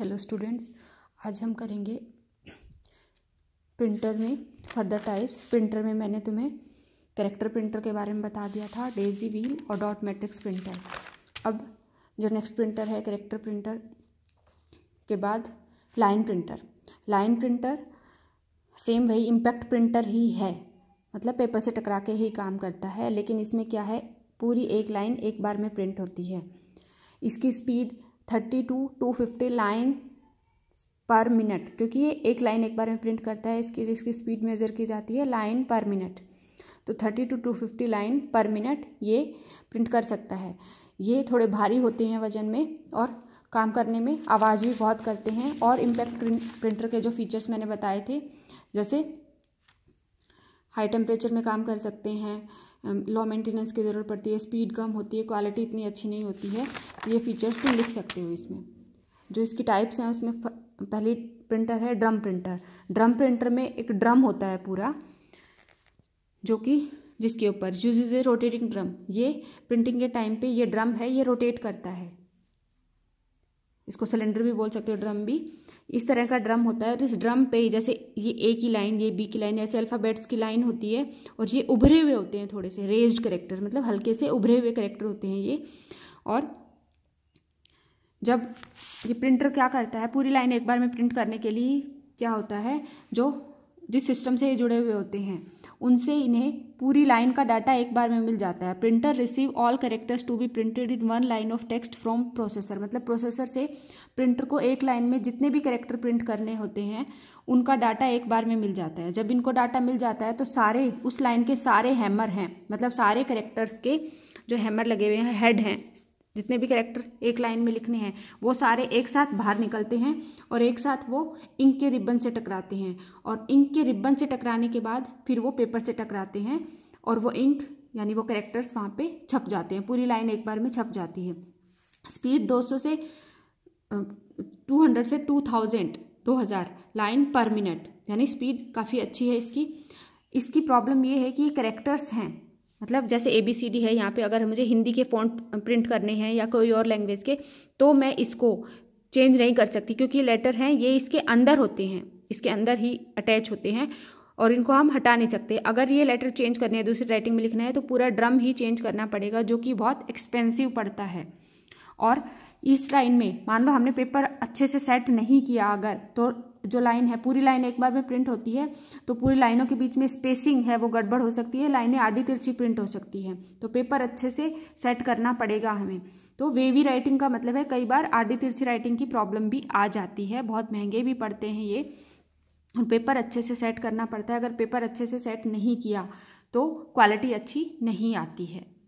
hello students आज हम करेंगे प्रिंटर में फर्दर टाइप्स प्रिंटर में मैंने तुम्हें करेक्टर प्रिंटर के बारे में बता दिया था डेजी व्हील और डॉट मैट्रिक्स प्रिंटर अब जो नेक्स्ट प्रिंटर है करेक्टर प्रिंटर के बाद line printer line printer same वही इम्पैक्ट प्रिंटर ही है मतलब पेपर से टकरा के ही काम करता है लेकिन इसमें क्या है पूरी एक लाइन एक बार में प्रिंट होती है इसकी speed thirty two to fifty line per minute क्योंकि ये एक लाइन एक बार में प्रिंट करता है इसकी इसकी स्पीड मेज़र की जाती है लाइन पर मिनट तो thirty two to fifty line per minute ये प्रिंट कर सकता है ये थोड़े भारी होते हैं वज़न में और काम करने में आवाज़ भी बहुत करते हैं और इम्पैक्ट प्रिंटर के जो फीचर्स मैंने बताए थे जैसे हाई टेम्परेचर में काम कर सकते हैं लो मेंटेनेंस की ज़रूरत पड़ती है स्पीड कम होती है क्वालिटी इतनी अच्छी नहीं होती है तो ये फीचर्स तुम लिख सकते हो इसमें जो इसकी टाइप्स हैं उसमें पहली प्रिंटर है ड्रम प्रिंटर ड्रम प्रिंटर में एक ड्रम होता है पूरा जो कि जिसके ऊपर use is a rotating drum ये प्रिंटिंग के टाइम पे ये ड्रम है ये रोटेट करता है इसको सिलेंडर भी बोल सकते हो ड्रम भी इस तरह का ड्रम होता है और इस ड्रम पे जैसे ये ए की लाइन ये बी की लाइन ऐसे अल्फ़ाबेट्स की लाइन होती है और ये उभरे हुए होते हैं थोड़े से रेज्ड करेक्टर मतलब हल्के से उभरे हुए करेक्टर होते हैं ये और जब ये प्रिंटर क्या करता है पूरी लाइन एक बार में प्रिंट करने के लिए क्या होता है जो जिस सिस्टम से ये जुड़े हुए होते हैं उनसे इन्हें पूरी लाइन का डाटा एक बार में मिल जाता है printer receive all characters to be printed in one line of text from processor मतलब प्रोसेसर से प्रिंटर को एक लाइन में जितने भी करेक्टर प्रिंट करने होते हैं उनका डाटा एक बार में मिल जाता है जब इनको डाटा मिल जाता है तो सारे उस लाइन के सारे हैमर हैं मतलब सारे करेक्टर्स के जो हैमर लगे हुए हैं हेड हैं जितने भी कैरेक्टर एक लाइन में लिखने हैं वो सारे एक साथ बाहर निकलते हैं और एक साथ वो इंक के रिबन से टकराते हैं और इंक के रिबन से टकराने के बाद फिर वो पेपर से टकराते हैं और वो इंक यानी वो कैरेक्टर्स वहाँ पे छप जाते हैं पूरी लाइन एक बार में छप जाती है स्पीड 200 से 200 से 2000 2000 लाइन पर मिनट यानी स्पीड काफ़ी अच्छी है इसकी इसकी प्रॉब्लम ये है कि ये करेक्टर्स हैं मतलब जैसे ए बी सी डी है यहाँ पे अगर मुझे हिंदी के फ़ॉन्ट प्रिंट करने हैं या कोई और लैंग्वेज के तो मैं इसको चेंज नहीं कर सकती क्योंकि ये लेटर हैं ये इसके अंदर होते हैं इसके अंदर ही अटैच होते हैं और इनको हम हटा नहीं सकते अगर ये लेटर चेंज करने है दूसरी राइटिंग में लिखना है तो पूरा ड्रम ही चेंज करना पड़ेगा जो कि बहुत एक्सपेंसिव पड़ता है और इस लाइन में मान लो हमने पेपर अच्छे से सेट नहीं किया अगर तो जो लाइन है पूरी लाइन एक बार में प्रिंट होती है तो पूरी लाइनों के बीच में स्पेसिंग है वो गड़बड़ हो सकती है लाइनें आधी तिरछी प्रिंट हो सकती हैं तो पेपर अच्छे से सेट करना पड़ेगा हमें तो वेवी राइटिंग का मतलब है कई बार आधी तिरछी राइटिंग की प्रॉब्लम भी आ जाती है बहुत महंगे भी पड़ते हैं ये और पेपर अच्छे से सेट करना पड़ता है अगर पेपर अच्छे से सेट नहीं किया तो क्वालिटी अच्छी नहीं आती है